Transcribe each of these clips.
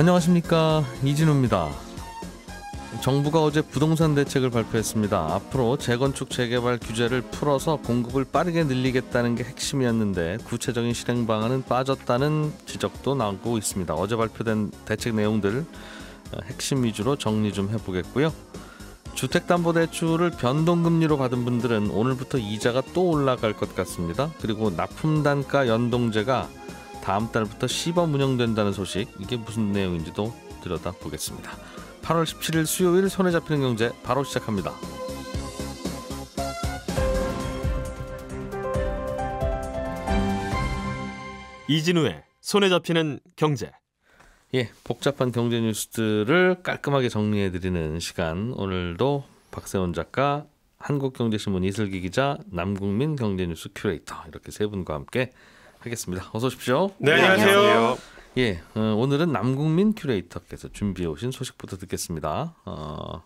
안녕하십니까 이진우입니다. 정부가 어제 부동산 대책을 발표했습니다. 앞으로 재건축 재개발 규제를 풀어서 공급을 빠르게 늘리겠다는 게 핵심이었는데 구체적인 실행 방안은 빠졌다는 지적도 나오고 있습니다. 어제 발표된 대책 내용들 어, 핵심 위주로 정리 좀 해보겠고요. 주택담보대출을 변동금리로 받은 분들은 오늘부터 이자가 또 올라갈 것 같습니다. 그리고 납품단가 연동제가 다음 달부터 시범 운영된다는 소식 이게 무슨 내용인지도 들여다보겠습니다. 8월 17일 수요일 손에 잡히는 경제 바로 시작합니다. 이진우의 손에 잡히는 경제. 예, 복잡한 경제 뉴스들을 깔끔하게 정리해 드리는 시간. 오늘도 박세원 작가, 한국경제신문 이슬기 기자, 남국민 경제뉴스 큐레이터 이렇게 세 분과 함께 하겠습니다. 어서 오십시오. 네, 네 안녕하세요. 예, 어, 오늘은 남국민 큐레이터께서 준비해 오신 소식부터 듣겠습니다. 어,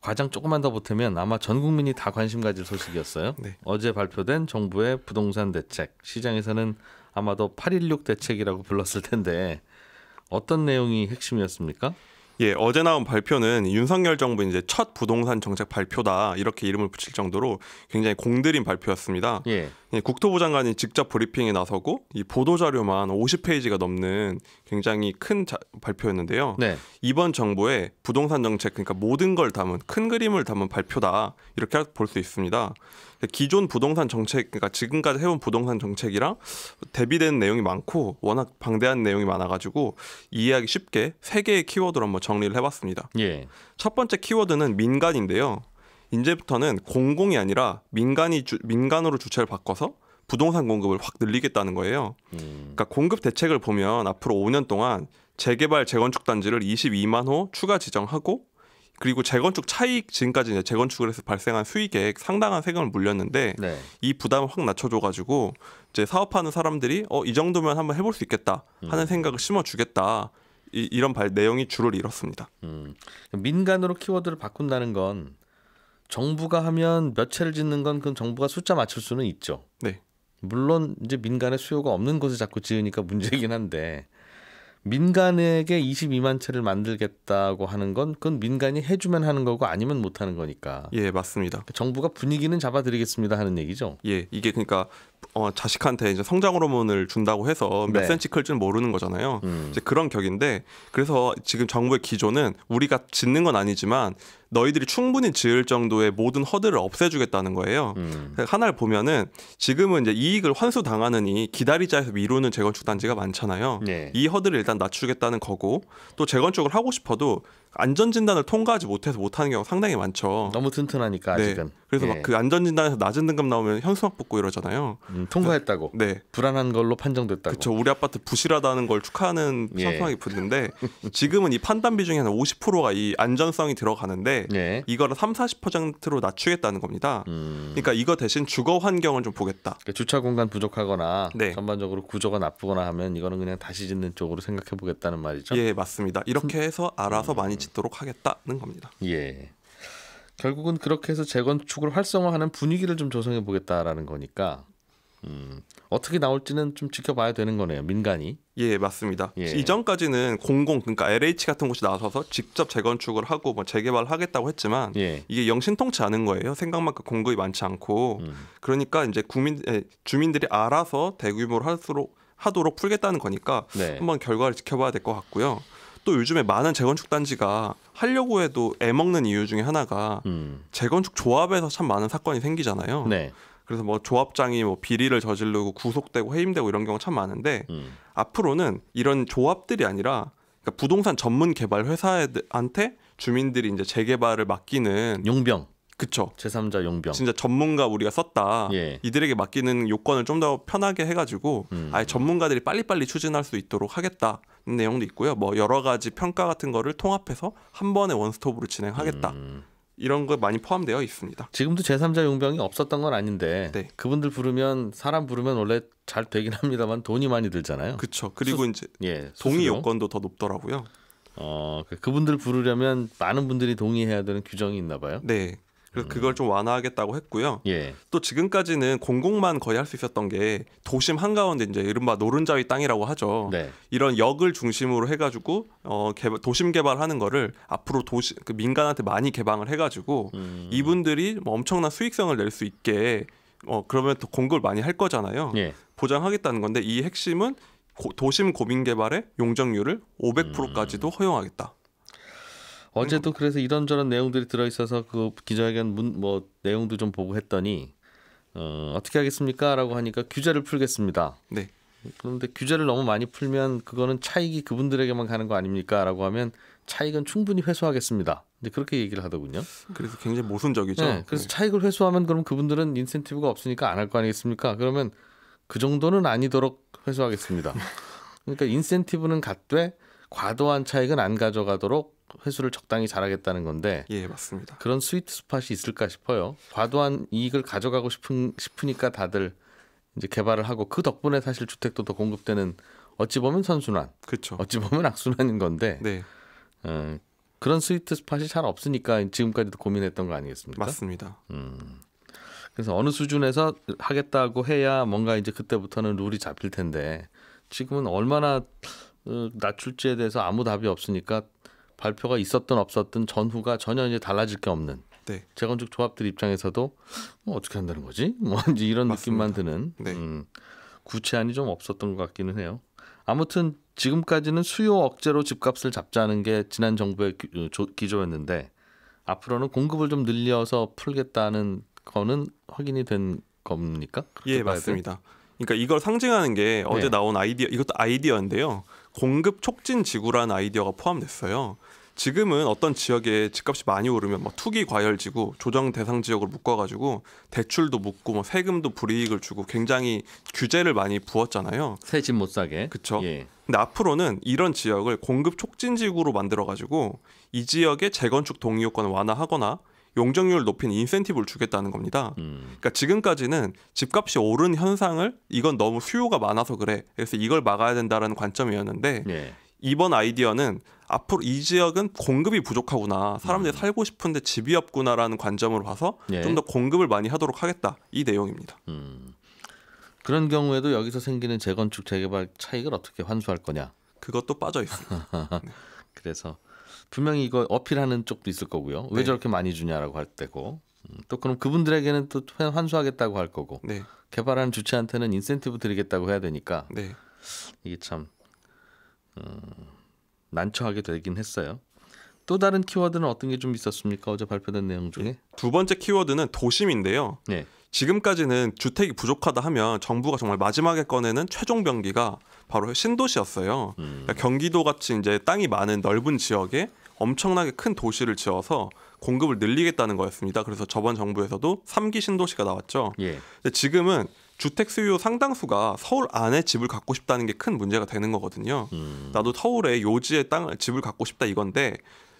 과장 조금만 더 보태면 아마 전 국민이 다 관심 가질 소식이었어요. 네. 어제 발표된 정부의 부동산 대책, 시장에서는 아마도 816 대책이라고 불렀을 텐데 어떤 내용이 핵심이었습니까? 예, 어제 나온 발표는 윤석열 정부 이제 첫 부동산 정책 발표다 이렇게 이름을 붙일 정도로 굉장히 공들인 발표였습니다. 예. 예, 국토부 장관이 직접 브리핑에 나서고 이 보도 자료만 50페이지가 넘는 굉장히 큰 자, 발표였는데요. 네. 이번 정부의 부동산 정책 그러니까 모든 걸 담은 큰 그림을 담은 발표다 이렇게 볼 수 있습니다. 기존 부동산 정책 그러니까 지금까지 해온 부동산 정책이랑 대비되는 내용이 많고 워낙 방대한 내용이 많아가지고 이해하기 쉽게 세 개의 키워드로 한번 정리를 해봤습니다. 예. 첫 번째 키워드는 민간인데요. 이제부터는 공공이 아니라 민간이 주, 민간으로 주체를 바꿔서 부동산 공급을 확 늘리겠다는 거예요. 음. 그러니까 공급 대책을 보면 앞으로 5년 동안 재개발 재건축 단지를 22만 호 추가 지정하고 그리고 재건축 차익 지금까지 이제 재건축을 해서 발생한 수익에 상당한 세금을 물렸는데 네. 이 부담을 확 낮춰줘가지고 이제 사업하는 사람들이 어 이 정도면 한번 해볼 수 있겠다 하는 음. 생각을 심어주겠다 이, 이런 발 내용이 주를 이뤘습니다. 음. 민간으로 키워드를 바꾼다는 건 정부가 하면 몇 채를 짓는 건 그럼 정부가 숫자 맞출 수는 있죠. 네. 물론 이제 민간의 수요가 없는 곳을 자꾸 지으니까 문제이긴 한데 민간에게 22만 채를 만들겠다고 하는 건 그건 민간이 해주면 하는 거고 아니면 못 하는 거니까. 예, 맞습니다. 정부가 분위기는 잡아드리겠습니다 하는 얘기죠. 예, 이게 그러니까 어, 자식한테 이제 성장 호르몬을 준다고 해서 몇 네. 센치 클지는 모르는 거잖아요. 음. 이제 그런 격인데 그래서 지금 정부의 기조는 우리가 짓는 건 아니지만 너희들이 충분히 지을 정도의 모든 허들을 없애주겠다는 거예요. 음. 하나를 보면은 지금은 이제 이익을 환수당하느니 기다리자에서 미루는 재건축 단지가 많잖아요. 네. 이 허들을 일단 낮추겠다는 거고 또 재건축을 하고 싶어도 안전 진단을 통과하지 못해서 못하는 경우가 상당히 많죠. 너무 튼튼하니까 아직은. 네. 그래서 예. 막그 안전 진단에서 낮은 등급 나오면 현수막 붙고 이러잖아요. 음, 통과했다고. 네. 불안한 걸로 판정됐다고. 그렇죠. 우리 아파트 부실하다는 걸 축하하는 현수막이 예. 붙는데 지금은 이 판단 비중이 한 50%가 이 안전성이 들어가는데 예. 이거를 3, 40%로 낮추겠다는 겁니다. 음. 그러니까 이거 대신 주거 환경을 좀 보겠다. 그러니까 주차 공간 부족하거나 네. 전반적으로 구조가 나쁘거나 하면 이거는 그냥 다시 짓는 쪽으로 생각해 보겠다는 말이죠. 예, 맞습니다. 이렇게 해서 알아서 음. 많이 짓도록 하겠다는 겁니다. 예. 결국은 그렇게 해서 재건축을 활성화하는 분위기를 좀 조성해 보겠다라는 거니까 음, 어떻게 나올지는 좀 지켜봐야 되는 거네요. 민간이. 예, 맞습니다. 예. 이전까지는 공공 그러니까 LH 같은 곳이 나서서 직접 재건축을 하고 뭐 재개발을 하겠다고 했지만 예. 이게 영신통치 않은 거예요. 생각만큼 공급이 많지 않고 음. 그러니까 이제 국민 주민들이 알아서 대규모로 할수록 하도록 풀겠다는 거니까 네. 한번 결과를 지켜봐야 될 것 같고요. 또 요즘에 많은 재건축 단지가 하려고 해도 애 먹는 이유 중에 하나가 음. 재건축 조합에서 참 많은 사건이 생기잖아요. 네. 그래서 뭐 조합장이 뭐 비리를 저지르고 구속되고 해임되고 이런 경우 참 많은데 음. 앞으로는 이런 조합들이 아니라 그러니까 부동산 전문 개발 회사한테 주민들이 이제 재개발을 맡기는 용병 그쵸. 제3자 용병. 진짜 전문가 우리가 썼다. 예. 이들에게 맡기는 요건을 좀 더 편하게 해가지고 음. 아예 전문가들이 빨리빨리 추진할 수 있도록 하겠다. 내용도 있고요. 뭐 여러 가지 평가 같은 거를 통합해서 한 번에 원스톱으로 진행하겠다. 음. 이런 거 많이 포함되어 있습니다. 지금도 제3자 용병이 없었던 건 아닌데 네. 그분들 부르면 사람 부르면 원래 잘 되긴 합니다만 돈이 많이 들잖아요. 그렇죠. 그리고 수, 이제 예, 동의 요건도 더 높더라고요. 어, 그, 그분들 부르려면 많은 분들이 동의해야 되는 규정이 있나 봐요. 네. 그래서 음. 그걸 좀 완화하겠다고 했고요. 예. 또 지금까지는 공공만 거의 할 수 있었던 게 도심 한가운데 이제 이른바 노른자위 땅이라고 하죠. 네. 이런 역을 중심으로 해가지고 어 개발, 도심 개발하는 거를 앞으로 도시 그 민간한테 많이 개방을 해가지고 음. 이분들이 뭐 엄청난 수익성을 낼 수 있게 어 그러면 또 공급을 많이 할 거잖아요. 예. 보장하겠다는 건데 이 핵심은 고, 도심 고민 개발의 용적률을 500%까지도 음. 허용하겠다. 어제도 음. 그래서 이런저런 내용들이 들어있어서 그 기자회견 문, 뭐 내용도 좀 보고 했더니 어, 어떻게 하겠습니까?라고 하니까 규제를 풀겠습니다. 네. 그런데 규제를 너무 많이 풀면 그거는 차익이 그분들에게만 가는 거 아닙니까?라고 하면 차익은 충분히 회수하겠습니다. 이제 그렇게 얘기를 하더군요. 그래서 굉장히 모순적이죠. 네, 그래서 네. 차익을 회수하면 그럼 그분들은 인센티브가 없으니까 안 할 거 아니겠습니까? 그러면 그 정도는 아니도록 회수하겠습니다. 그러니까 인센티브는 갖되 과도한 차익은 안 가져가도록 회수를 적당히 잘하겠다는 건데 예 맞습니다 그런 스위트 스팟이 있을까 싶어요 과도한 이익을 가져가고 싶은 싶으니까 다들 이제 개발을 하고 그 덕분에 사실 주택도 더 공급되는 어찌 보면 선순환 그렇죠 어찌 보면 악순환인 건데 네 음, 그런 스위트 스팟이 잘 없으니까 지금까지도 고민했던 거 아니겠습니까 맞습니다 음 그래서 어느 수준에서 하겠다고 해야 뭔가 이제 그때부터는 룰이 잡힐 텐데 지금은 얼마나 어, 낮출지에 대해서 아무 답이 없으니까 발표가 있었든 없었든 전후가 전혀 이제 달라질 게 없는 네. 재건축 조합들 입장에서도 뭐 어떻게 한다는 거지? 뭐 이제 이런 맞습니다. 느낌만 드는 네. 음, 구체안이 좀 없었던 것 같기는 해요. 아무튼 지금까지는 수요 억제로 집값을 잡자는 게 지난 정부의 어, 기조였는데 앞으로는 공급을 좀 늘려서 풀겠다는 거는 확인이 된 겁니까? 예, 맞습니다. 그러니까 이걸 상징하는 게 어제 네. 나온 아이디어 이것도 아이디어인데요. 공급 촉진 지구라는 아이디어가 포함됐어요. 지금은 어떤 지역에 집값이 많이 오르면 뭐 투기 과열 지구, 조정 대상 지역을 묶어가지고 대출도 묶고 뭐 세금도 불이익을 주고 굉장히 규제를 많이 부었잖아요. 새 집 못 사게. 그렇죠. 예. 근데 앞으로는 이런 지역을 공급 촉진 지구로 만들어가지고 이 지역의 재건축 동의 요건을 완화하거나 용적률 높인 인센티브를 주겠다는 겁니다. 음. 그러니까 지금까지는 집값이 오른 현상을 이건 너무 수요가 많아서 그래. 그래서 이걸 막아야 된다라는 관점이었는데 네. 이번 아이디어는 앞으로 이 지역은 공급이 부족하구나 사람들이 음. 살고 싶은데 집이 없구나라는 관점으로 봐서 네. 예. 좀더 공급을 많이 하도록 하겠다 이 내용입니다. 음. 그런 경우에도 여기서 생기는 재건축 재개발 차익을 어떻게 환수할 거냐? 그것도 빠져 있습니다. 그래서 분명히 이거 어필하는 쪽도 있을 거고요. 왜 네. 저렇게 많이 주냐라고 할 때고 음, 또 그럼 그분들에게는 또 환수하겠다고 할 거고 네. 개발하는 주체한테는 인센티브 드리겠다고 해야 되니까 네. 이게 참 음, 난처하게 되긴 했어요. 또 다른 키워드는 어떤 게 좀 있었습니까? 어제 발표된 내용 중에 네. 두 번째 키워드는 도심인데요. 네. 지금까지는 주택이 부족하다 하면 정부가 정말 마지막에 꺼내는 최종 병기가 바로 신도시였어요. 음. 그러니까 경기도 같이 이제 땅이 많은 넓은 지역에 엄청나게 큰 도시를 지어서 공급을 늘리겠다는 거였습니다. 그래서 저번 정부에서도 삼기 신도시가 나왔죠. 예. 근데 지금은 주택 수요 상당수가 서울 안에 집을 갖고 싶다는 게 큰 문제가 되는 거거든요. 음. 나도 서울에 요지에 땅을 집을 갖고 싶다 이건데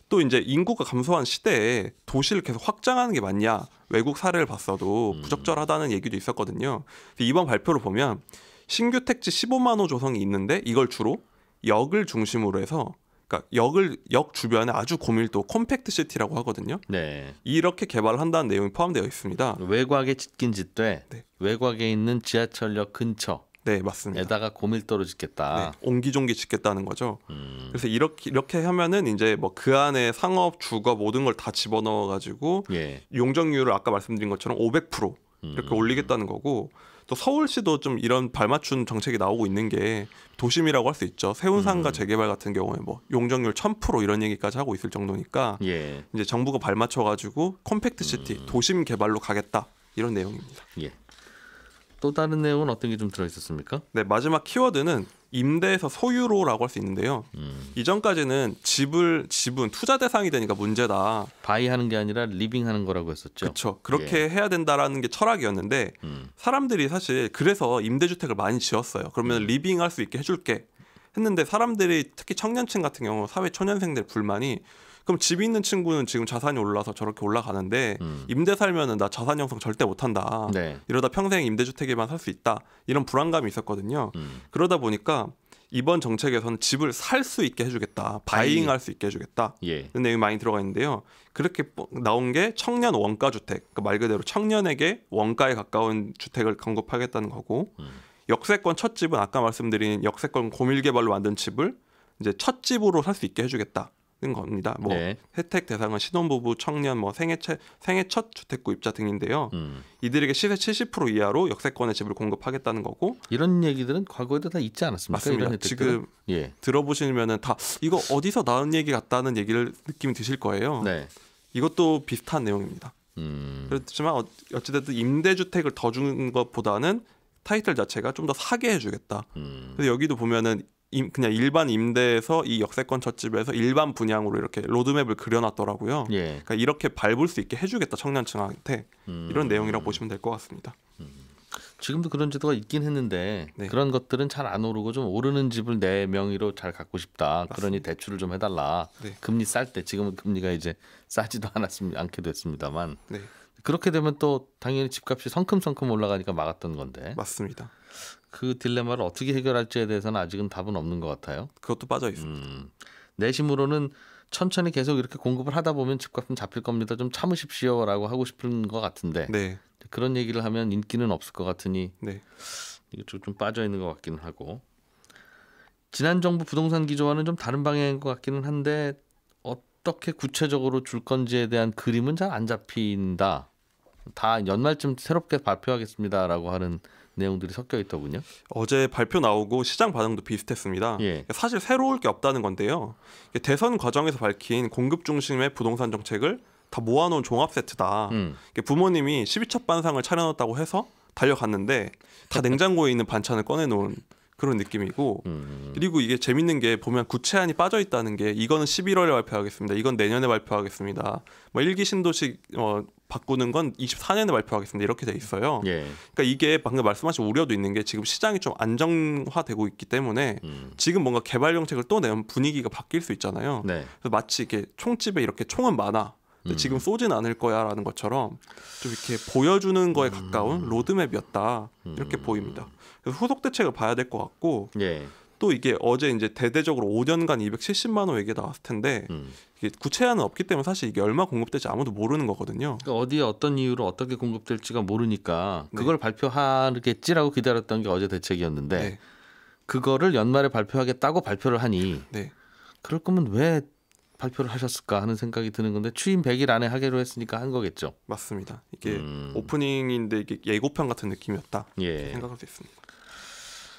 또 이제 인구가 감소한 시대에 도시를 계속 확장하는 게 맞냐 외국 사례를 봤어도 음. 부적절하다는 얘기도 있었거든요. 이번 발표를 보면 신규 택지 15만 호 조성이 있는데 이걸 주로 역을 중심으로 해서 그러니까 역을 역 주변에 아주 고밀도 콤팩트 시티라고 하거든요. 네. 이렇게 개발을 한다는 내용이 포함되어 있습니다. 외곽에 짓긴 짓되 네. 외곽에 있는 지하철역 근처 네 맞습니다. 에다가 고밀도로 짓겠다. 네, 옹기종기 짓겠다는 거죠. 음. 그래서 이렇게 이렇게 하면은 이제 뭐 그 안에 상업, 주거 모든 걸 다 집어넣어 가지고 예. 용적률을 아까 말씀드린 것처럼 500% 이렇게 음. 올리겠다는 거고 또 서울시도 좀 이런 발맞춘 정책이 나오고 있는 게 도심이라고 할 수 있죠. 세운상가 음. 재개발 같은 경우에 뭐 용적률 1000% 이런 얘기까지 하고 있을 정도니까 예. 이제 정부가 발맞춰 가지고 컴팩트 시티 음. 도심 개발로 가겠다 이런 내용입니다. 예. 또 다른 내용은 어떤 게 좀 들어 있었습니까? 네, 마지막 키워드는 임대에서 소유로라고 할 수 있는데요. 음. 이전까지는 집을 지분 투자 대상이 되니까 문제다. 바이하는 게 아니라 리빙하는 거라고 했었죠. 그렇죠. 그렇게 예. 해야 된다라는 게 철학이었는데 음. 사람들이 사실 그래서 임대주택을 많이 지었어요. 그러면 음. 리빙할 수 있게 해줄게. 했는데 사람들이 특히 청년층 같은 경우 사회 초년생들 불만이 그럼 집 있는 친구는 지금 자산이 올라서 저렇게 올라가는데 음. 임대 살면은 나 자산 형성 절대 못한다. 네. 이러다 평생 임대주택에만 살 수 있다. 이런 불안감이 있었거든요. 음. 그러다 보니까 이번 정책에서는 집을 살 수 있게 해주겠다. 바이잉할 수 있게 해주겠다. 예. 이런 내용이 많이 들어가 있는데요. 그렇게 뭐 나온 게 청년 원가 주택. 그러니까 말 그대로 청년에게 원가에 가까운 주택을 공급하겠다는 거고 음. 역세권 첫 집은 아까 말씀드린 역세권 고밀개발로 만든 집을 이제 첫 집으로 살 수 있게 해주겠다. 겁니다. 뭐 네. 혜택 대상은 신혼부부, 청년, 뭐 생애, 채, 생애 첫 주택구입자 등인데요. 음. 이들에게 시세 70% 이하로 역세권의 집을 공급하겠다는 거고 이런 얘기들은 과거에도 다 있지 않았습니까? 맞습니다. 지금 예. 들어보시면은 다 이거 어디서 나온 얘기 같다는 얘기를 느낌이 드실 거예요. 네. 이것도 비슷한 내용입니다. 음. 그렇지만 어, 어찌됐든 임대주택을 더 주는 것보다는 타이틀 자체가 좀 더 사게 해주겠다. 음. 그래서 여기도 보면은 그냥 일반 임대에서 이 역세권 첫집에서 일반 분양으로 이렇게 로드맵을 그려놨더라고요. 예. 그러니까 이렇게 밟을 수 있게 해주겠다 청년층한테 음. 이런 내용이라고 보시면 될 것 같습니다. 음. 지금도 그런 제도가 있긴 했는데 네. 그런 것들은 잘 안 오르고 좀 오르는 집을 내 명의로 잘 갖고 싶다. 맞습니다. 그러니 대출을 좀 해달라. 네. 금리 쌀 때 지금은 금리가 이제 싸지도 않았습니다. 않게 됐습니다만 네. 그렇게 되면 또 당연히 집값이 성큼성큼 올라가니까 막았던 건데 맞습니다. 그 딜레마를 어떻게 해결할지에 대해서는 아직은 답은 없는 것 같아요. 그것도 빠져 있습니다. 음, 내심으로는 천천히 계속 이렇게 공급을 하다 보면 집값은 잡힐 겁니다. 좀 참으십시오라고 하고 싶은 것 같은데 네. 그런 얘기를 하면 인기는 없을 것 같으니 네. 이쪽 좀 빠져 있는 것 같기는 하고 지난 정부 부동산 기조와는 좀 다른 방향인 것 같기는 한데 어떻게 구체적으로 줄 건지에 대한 그림은 잘 안 잡힌다. 다 연말쯤 새롭게 발표하겠습니다라고 하는 내용들이 섞여 있더군요. 어제 발표 나오고 시장 반응도 비슷했습니다. 예. 그러니까 사실 새로울 게 없다는 건데요. 대선 과정에서 밝힌 공급 중심의 부동산 정책을 다 모아놓은 종합 세트다. 음. 부모님이 12첩 반상을 차려놨다고 해서 달려갔는데 다 냉장고에 있는 반찬을 꺼내놓은 그런 느낌이고 음. 그리고 이게 재밌는 게 보면 구체안이 빠져 있다는 게 이거는 11월에 발표하겠습니다. 이건 내년에 발표하겠습니다. 뭐 일기 신도시 어 바꾸는 건 24년에 발표하겠습니다. 이렇게 돼 있어요. 예. 그러니까 이게 방금 말씀하신 우려도 있는 게 지금 시장이 좀 안정화되고 있기 때문에 음. 지금 뭔가 개발 정책을 또 내면 분위기가 바뀔 수 있잖아요. 네. 그래서 마치 이렇게 총집에 이렇게 총은 많아. 근데 음. 지금 쏘진 않을 거야라는 것처럼 좀 이렇게 보여주는 거에 음. 가까운 로드맵이었다 이렇게 음. 보입니다. 그래서 후속 대책을 봐야 될 것 같고 예. 또 이게 어제 이제 대대적으로 5년간 270만 원 얘기 나왔을 텐데 음. 이게 구체화는 없기 때문에 사실 이게 얼마 공급될지 아무도 모르는 거거든요. 그러니까 어디에 어떤 이유로 어떻게 공급될지가 모르니까 네. 그걸 네. 발표하겠지라고 기다렸던 게 어제 대책이었는데 네. 그거를 연말에 발표하겠다고 발표를 하니 네. 그럴 거면 왜 발표를 하셨을까 하는 생각이 드는 건데 취임 100일 안에 하기로 했으니까 한 거겠죠. 맞습니다. 이게 음. 오프닝인데 이게 예고편 같은 느낌이었다. 예. 생각할 수 있습니다.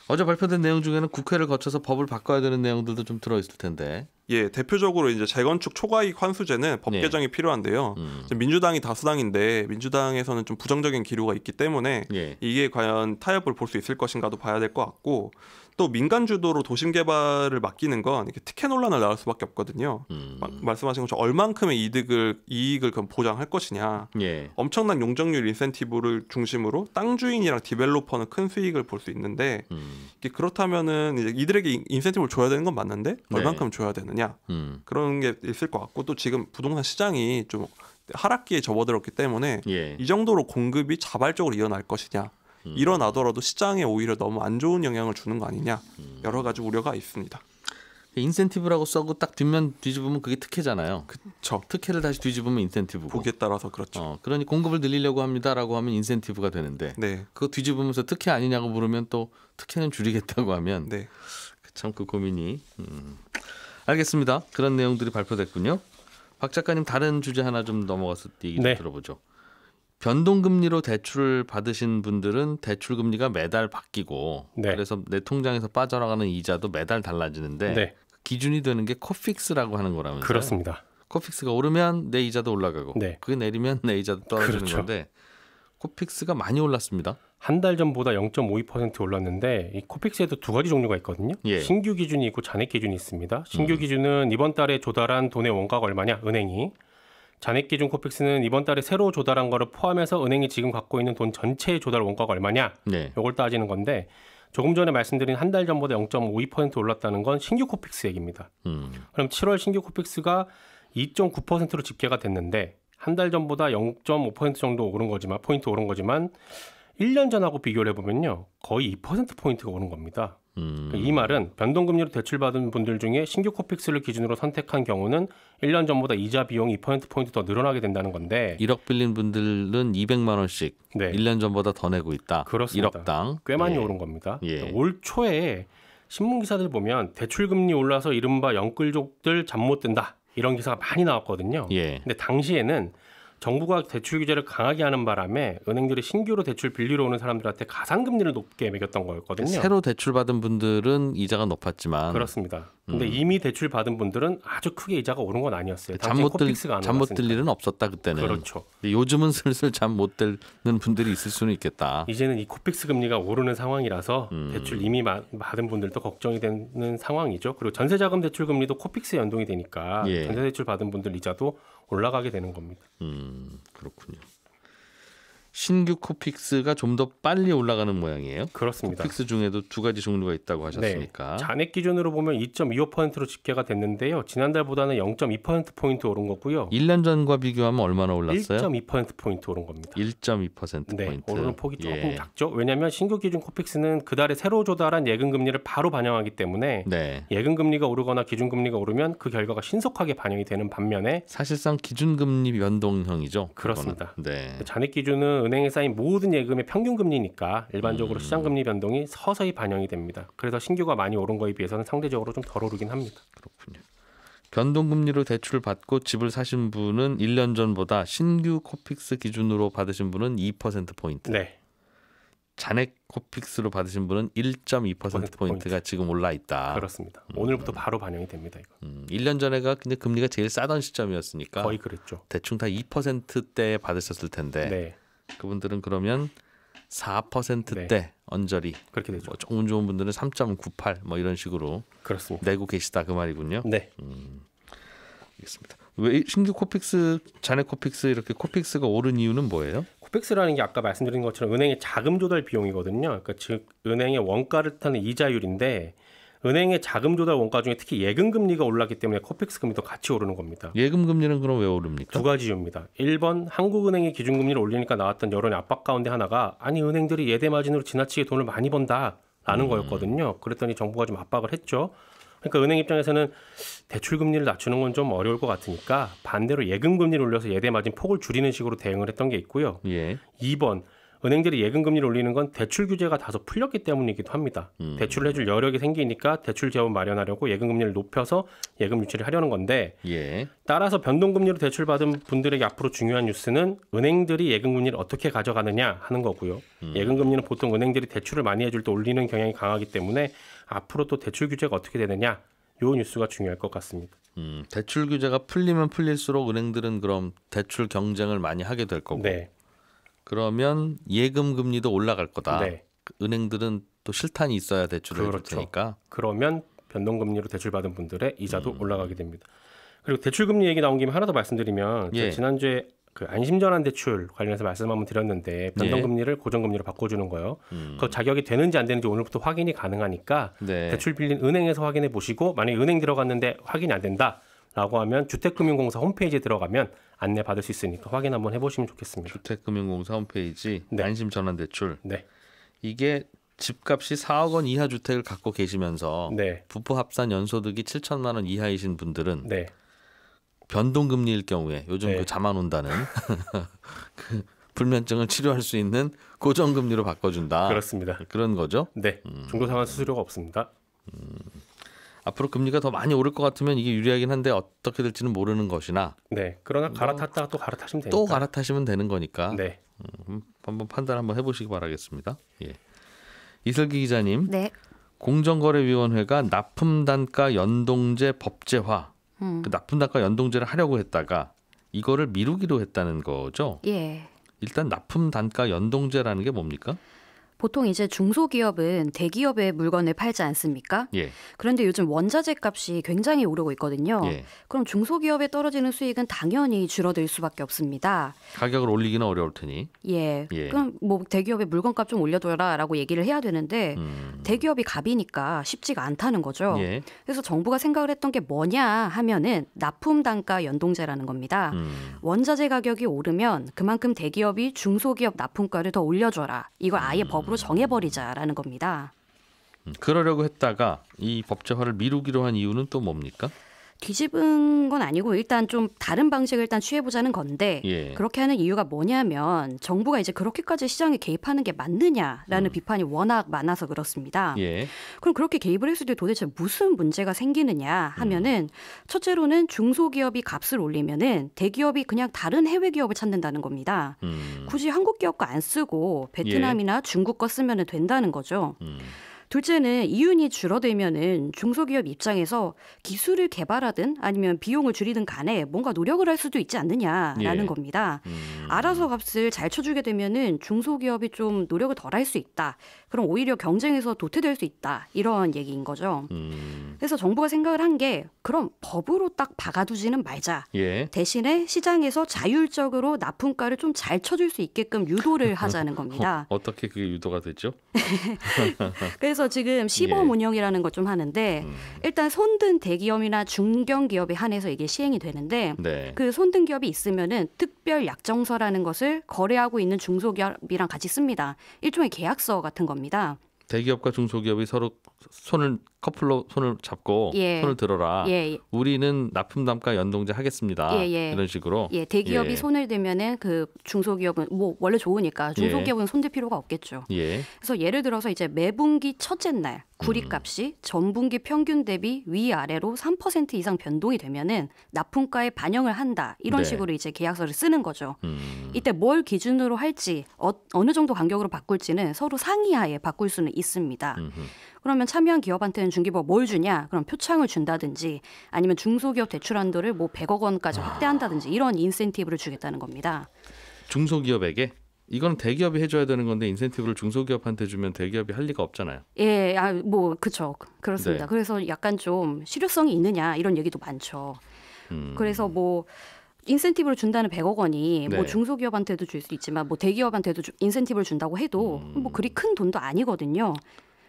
어제 발표된 내용 중에는 국회를 거쳐서 법을 바꿔야 되는 내용들도 좀 들어 있을 텐데. 예, 대표적으로 이제 재건축 초과이익 환수제는 법 예. 개정이 필요한데요. 음. 민주당이 다수당인데 민주당에서는 좀 부정적인 기류가 있기 때문에 예. 이게 과연 타협을 볼 수 있을 것인가도 봐야 될 것 같고 또 민간 주도로 도심 개발을 맡기는 건 이렇게 특혜 논란을 낳을 수밖에 없거든요. 음. 마, 말씀하신 것처럼 얼만큼의 이득을 이익을 그럼 보장할 것이냐. 예. 엄청난 용적률 인센티브를 중심으로 땅 주인이랑 디벨로퍼는 큰 수익을 볼 수 있는데 음. 이게 그렇다면은 이제 이들에게 인센티브를 줘야 되는 건 맞는데 네. 얼만큼 줘야 되느냐 음. 그런 게 있을 것 같고 또 지금 부동산 시장이 좀 하락기에 접어들었기 때문에 예. 이 정도로 공급이 자발적으로 일어날 것이냐 음. 일어나더라도 시장에 오히려 너무 안 좋은 영향을 주는 거 아니냐 음. 여러 가지 우려가 있습니다. 그 인센티브라고 써고 딱 뒷면 뒤집으면 그게 특혜잖아요. 그렇죠. 특혜를 다시 뒤집으면 인센티브 보기에 따라서 그렇죠. 어, 그러니 공급을 늘리려고 합니다라고 하면 인센티브가 되는데 네. 그거 뒤집으면서 특혜 아니냐고 물으면 또 특혜는 줄이겠다고 하면 네. 참그 그 고민이. 음. 알겠습니다. 그런 내용들이 발표됐군요. 박 작가님 다른 주제 하나 좀 넘어가서 얘기 네. 들어보죠. 변동금리로 대출을 받으신 분들은 대출금리가 매달 바뀌고 네. 그래서 내 통장에서 빠져나가는 이자도 매달 달라지는데 네. 기준이 되는 게 코픽스라고 하는 거라면서요? 그렇습니다. 코픽스가 오르면 내 이자도 올라가고 네. 그게 내리면 내 이자도 떨어지는 그렇죠. 건데 코픽스가 많이 올랐습니다. 한 달 전보다 0.52% 올랐는데 이 코픽스에도 두 가지 종류가 있거든요. 예. 신규 기준이 있고 잔액 기준이 있습니다. 신규 음. 기준은 이번 달에 조달한 돈의 원가가 얼마냐 은행이 잔액 기준 코픽스는 이번 달에 새로 조달한 거를 포함해서 은행이 지금 갖고 있는 돈 전체의 조달 원가가 얼마냐 네. 이걸 따지는 건데 조금 전에 말씀드린 한 달 전보다 0.52% 올랐다는 건 신규 코픽스 얘기입니다. 음. 그럼 7월 신규 코픽스가 2.9%로 집계가 됐는데 한 달 전보다 0.5% 정도 오른 거지만 포인트 오른 거지만 1년 전하고 비교를 해보면요 거의 2% 포인트가 오른 겁니다. 음. 이 말은 변동금리로 대출받은 분들 중에 신규 코픽스를 기준으로 선택한 경우는 1년 전보다 이자 비용이 2%포인트 더 늘어나게 된다는 건데 1억 빌린 분들은 200만 원씩 네. 1년 전보다 더 내고 있다. 그렇습니다. 1억당. 꽤 많이 예. 오른 겁니다. 예. 올 초에 신문 기사들 보면 대출 금리 올라서 이른바 영끌족들 잠 못 든다. 이런 기사가 많이 나왔거든요. 예. 근데 당시에는 정부가 대출 규제를 강하게 하는 바람에 은행들이 신규로 대출 빌리러 오는 사람들한테 가상금리를 높게 매겼던 거였거든요. 새로 대출 받은 분들은 이자가 높았지만 그렇습니다. 근데 음. 이미 대출 받은 분들은 아주 크게 이자가 오른 건 아니었어요. 잠 못 들, 일은 없었다 그때는. 그렇죠. 요즘은 슬슬 잠 못 들는 분들이 있을 수는 있겠다. 이제는 이 코픽스 금리가 오르는 상황이라서 음. 대출 이미 받은 분들도 걱정이 되는 상황이죠. 그리고 전세자금 대출 금리도 코픽스에 연동이 되니까 예. 전세 대출 받은 분들 이자도 올라가게 되는 겁니다. 음, 그렇군요. 신규 코픽스가 좀 더 빨리 올라가는 모양이에요. 그렇습니다. 코픽스 중에도 두 가지 종류가 있다고 네. 하셨으니까. 네. 잔액 기준으로 보면 2.25%로 집계가 됐는데요. 지난달보다는 0.2% 포인트 오른 거고요. 1년 전과 비교하면 얼마나 올랐어요? 1.2% 포인트 오른 겁니다. 1.2% 포인트. 오르는 폭이 예. 조금 예. 작죠. 왜냐하면 신규 기준 코픽스는 그 달에 새로 조달한 예금 금리를 바로 반영하기 때문에 네. 예금 금리가 오르거나 기준 금리가 오르면 그 결과가 신속하게 반영이 되는 반면에 사실상 기준 금리 변동형이죠. 그 그렇습니다. 네. 잔액 기준은 은행에 쌓인 모든 예금의 평균 금리니까 일반적으로 음. 시장 금리 변동이 서서히 반영이 됩니다. 그래서 신규가 많이 오른 거에 비해서는 상대적으로 좀 덜 오르긴 합니다. 그렇군요. 변동금리로 대출을 받고 집을 사신 분은 1년 전보다 신규 코픽스 기준으로 받으신 분은 2%포인트. 네. 잔액 코픽스로 받으신 분은 1.2%포인트가 포인트. 지금 올라 있다. 그렇습니다. 음. 오늘부터 음. 바로 반영이 됩니다. 이거. 음, 1년 전에가 근데 금리가 제일 싸던 시점이었으니까. 거의 그랬죠. 대충 다 2%대에 받으셨을 텐데. 네. 그분들은 그러면 4%대 네. 언저리 그렇게 되죠. 뭐 조금 좋은 분들은 3.98뭐 이런 식으로 그렇습니다. 내고 계시다 그 말이군요. 네. 음, 알겠습니다. 왜 신규 코픽스, 잔해 코픽스 이렇게 코픽스가 오른 이유는 뭐예요? 코픽스라는 게 아까 말씀드린 것처럼 은행의 자금 조달 비용이거든요. 그러니까 즉 은행의 원가를 타는 이자율인데 은행의 자금 조달 원가 중에 특히 예금 금리가 올랐기 때문에 코픽스 금리도 같이 오르는 겁니다. 예금 금리는 그럼 왜 오릅니까? 두 가지 이유입니다. 1번 한국은행이 기준금리를 올리니까 나왔던 여론의 압박 가운데 하나가 아니 은행들이 예대 마진으로 지나치게 돈을 많이 번다라는 음. 거였거든요. 그랬더니 정부가 좀 압박을 했죠. 그러니까 은행 입장에서는 대출 금리를 낮추는 건 좀 어려울 것 같으니까 반대로 예금 금리를 올려서 예대 마진 폭을 줄이는 식으로 대응을 했던 게 있고요. 예. 2번 은행들이 예금 금리를 올리는 건 대출 규제가 다소 풀렸기 때문이기도 합니다. 음. 대출을 해줄 여력이 생기니까 대출 제어 마련하려고 예금 금리를 높여서 예금 유치를 하려는 건데 예. 따라서 변동 금리로 대출 받은 분들에게 앞으로 중요한 뉴스는 은행들이 예금 금리를 어떻게 가져가느냐 하는 거고요. 음. 예금 금리는 보통 은행들이 대출을 많이 해줄 때 올리는 경향이 강하기 때문에 앞으로 또 대출 규제가 어떻게 되느냐 요 뉴스가 중요할 것 같습니다. 음, 대출 규제가 풀리면 풀릴수록 은행들은 그럼 대출 경쟁을 많이 하게 될 거고 네. 그러면 예금 금리도 올라갈 거다. 네. 그 은행들은 또 실탄이 있어야 대출을 그렇 테니까. 그러면 변동 금리로 대출 받은 분들의 이자도 음. 올라가게 됩니다. 그리고 대출 금리 얘기 나온 김에 하나 더 말씀드리면 예. 지난주에 그 안심전환 대출 관련해서 말씀 한번 드렸는데 변동 예. 금리를 예. 고정 금리로 바꿔주는 거예요. 음. 그 자격이 되는지 안 되는지 오늘부터 확인이 가능하니까 네. 대출 빌린 은행에서 확인해 보시고 만약에 은행 들어갔는데 확인이 안 된다라고 하면 주택금융공사 홈페이지에 들어가면 안내 받을 수 있으니까 확인 한번 해보시면 좋겠습니다. 주택금융공사 홈페이지 네. 안심 전환 대출. 네. 이게 집값이 4억 원 이하 주택을 갖고 계시면서 네. 부부 합산 연소득이 7천만 원 이하이신 분들은 네. 변동금리일 경우에 요즘 네. 그 자만 온다는 그 불면증을 치료할 수 있는 고정금리로 바꿔준다. 그렇습니다. 그런 거죠. 네, 음. 중도상환 수수료가 없습니다. 음. 앞으로 금리가 더 많이 오를 것 같으면 이게 유리하긴 한데 어떻게 될지는 모르는 것이나 네 그러나 갈아탔다또 갈아타시면 되니까 또 갈아타시면 되는 거니까 네 음, 음, 한번 판단 한번 해보시기 바라겠습니다. 예. 이슬기 기자님 네. 공정거래위원회가 납품단가 연동제 법제화 음. 그 납품단가 연동제를 하려고 했다가 이거를 미루기로 했다는 거죠. 예. 일단 납품 단가 연동제라는 게 뭡니까? 보통 이제 중소기업은 대기업의 물건을 팔지 않습니까? 예. 그런데 요즘 원자재 값이 굉장히 오르고 있거든요. 예. 그럼 중소기업에 떨어지는 수익은 당연히 줄어들 수밖에 없습니다. 가격을 올리기는 어려울 테니. 예. 예. 그럼 뭐대기업의 물건값 좀 올려둬라라고 얘기를 해야 되는데 음. 대기업이 갑이니까 쉽지가 않다는 거죠. 예. 그래서 정부가 생각을 했던 게 뭐냐 하면은 납품 단가 연동제라는 겁니다. 음. 원자재 가격이 오르면 그만큼 대기업이 중소기업 납품가를 더 올려줘라. 이걸 아예 음. 법 법으로 정해버리자라는 겁니다. 음, 그러려고 했다가 이 법제화를 미루기로 한 이유는 또 뭡니까? 뒤집은 건 아니고 일단 좀 다른 방식을 일단 취해보자는 건데 예. 그렇게 하는 이유가 뭐냐면 정부가 이제 그렇게까지 시장에 개입하는 게 맞느냐라는 음. 비판이 워낙 많아서 그렇습니다. 예. 그럼 그렇게 개입을 했을 때 도대체 무슨 문제가 생기느냐 하면은 음. 첫째로는 중소기업이 값을 올리면은 대기업이 그냥 다른 해외 기업을 찾는다는 겁니다. 음. 굳이 한국 기업 거 안 쓰고 베트남이나 예. 중국 거 쓰면 된다는 거죠. 음. 둘째는 이윤이 줄어들면은 중소기업 입장에서 기술을 개발하든 아니면 비용을 줄이든 간에 뭔가 노력을 할 수도 있지 않느냐라는 예. 겁니다. 음. 알아서 값을 잘 쳐주게 되면은 중소기업이 좀 노력을 덜 할 수 있다. 그럼 오히려 경쟁에서 도태될 수 있다 이런 얘기인 거죠. 음. 그래서 정부가 생각을 한 게 그럼 법으로 딱 박아두지는 말자. 예. 대신에 시장에서 자율적으로 납품가를 좀 잘 쳐줄 수 있게끔 유도를 하자는 겁니다. 어, 떻게 그게 유도가 됐죠? 그래서 지금 시범 예. 운영이라는 걸 좀 하는데 음. 일단 손든 대기업이나 중견 기업에 한해서 이게 시행이 되는데 네. 그 손든 기업이 있으면은 특별 약정서라는 것을 거래하고 있는 중소기업이랑 같이 씁니다. 일종의 계약서 같은 겁니다. 겁니다. 대기업과 중소기업이 서로 손을 커플로 손을 잡고 예. 손을 들어라. 예. 예. 우리는 납품 단가 연동제 하겠습니다. 예, 예. 이런 식으로. 예, 대기업이 예. 손을 대면은그 중소기업은 뭐 원래 좋으니까 중소기업은 손댈 필요가 없겠죠. 그래서 예를 들어서 이제 매분기 첫째 날 구리값이 음. 전분기 평균 대비 위아래로 3% 이상 변동이 되면은 납품가에 반영을 한다. 이런 네. 식으로 이제 계약서를 쓰는 거죠. 음. 이때 뭘 기준으로 할지 어, 느 정도 간격으로 바꿀지는 서로 상의하에 바꿀 수는 있습니다. 음흠. 그러면 참여한 기업한테는 중기부가 뭘 주냐? 그럼 표창을 준다든지 아니면 중소기업 대출 한도를 뭐 100억 원까지 아. 확대한다든지 이런 인센티브를 주겠다는 겁니다. 중소기업에게 이건 대기업이 해줘야 되는 건데 인센티브를 중소기업한테 주면 대기업이 할 리가 없잖아요. 예, 아, 뭐그렇죠 그, 그렇습니다. 네. 그래서 약간 좀 실효성이 있느냐 이런 얘기도 많죠. 음. 그래서 뭐 인센티브를 준다는 100억 원이 뭐 네. 뭐 중소기업한테도 줄 수 있지만 뭐 대기업한테도 인센티브를 준다고 해도 음. 뭐 그리 큰 돈도 아니거든요.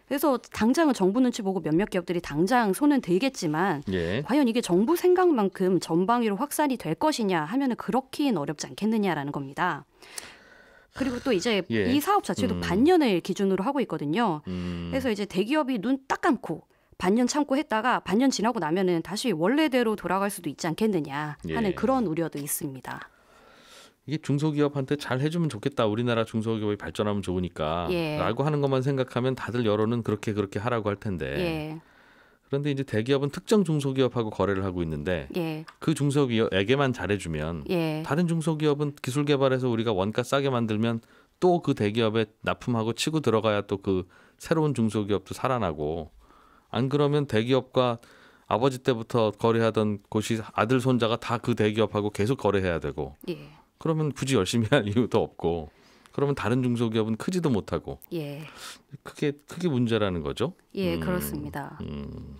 그래서 당장은 정부 눈치 보고 몇몇 기업들이 당장 손은 들겠지만 예. 과연 이게 정부 생각만큼 전방위로 확산이 될 것이냐 하면은 그렇긴 어렵지 않겠느냐라는 겁니다. 그리고 또 이제 예. 이 사업 자체도 음. 반년을 기준으로 하고 있거든요. 음. 그래서 이제 대기업이 눈 딱 감고 반년 참고 했다가 반년 지나고 나면은 다시 원래대로 돌아갈 수도 있지 않겠느냐 하는 예. 그런 우려도 있습니다. 이게 중소기업한테 잘 해주면 좋겠다. 우리나라 중소기업이 발전하면 좋으니까. 예. 라고 하는 것만 생각하면 다들 여론은 그렇게 그렇게 하라고 할 텐데. 예. 그런데 이제 대기업은 특정 중소기업하고 거래를 하고 있는데 예. 그 중소기업에게만 잘해주면 예. 다른 중소기업은 기술 개발해서 우리가 원가 싸게 만들면 또 그 대기업에 납품하고 치고 들어가야 또 그 새로운 중소기업도 살아나고 안 그러면 대기업과 아버지 때부터 거래하던 곳이 아들 손자가 다 그 대기업하고 계속 거래해야 되고 예. 그러면 굳이 열심히 할 이유도 없고 그러면 다른 중소기업은 크지도 못하고 예. 그게 그게 문제라는 거죠. 예, 음, 그렇습니다. 음,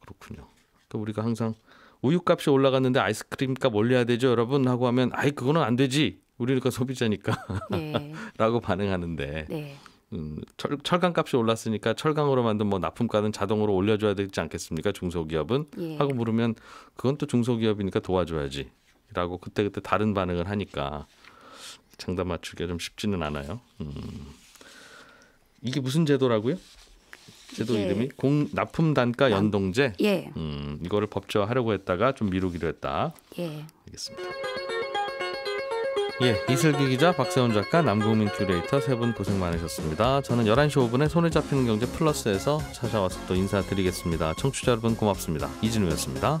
그렇군요. 그러니까 우리가 항상 우유값이 올라갔는데 아이스크림값 올려야 되죠, 여러분 하고 하면 아이 그거는 안 되지. 우리가 그러니까 소비자니까 예. 라고 반응하는데 네. 음, 철, 철강값이 올랐으니까 철강으로 만든 뭐 납품가는 자동으로 올려줘야 되지 않겠습니까 중소기업은 예. 하고 물으면 그건 또 중소기업이니까 도와줘야지 라고 그때그때 다른 반응을 하니까 장단 맞추기가 좀 쉽지는 않아요. 음. 이게 무슨 제도라고요? 제도 예. 이름이 공 납품 단가 연동제. 예. 음, 이거를 법제화하려고 했다가 좀 미루기로 했다. 예. 알겠습니다. 예, 이슬기 기자, 박세훈 작가, 남궁민 큐레이터 세 분 고생 많으셨습니다. 저는 11시 5분에 손을 잡히는 경제 플러스에서 찾아와서 또 인사드리겠습니다. 청취자 여러분 고맙습니다. 이진우였습니다.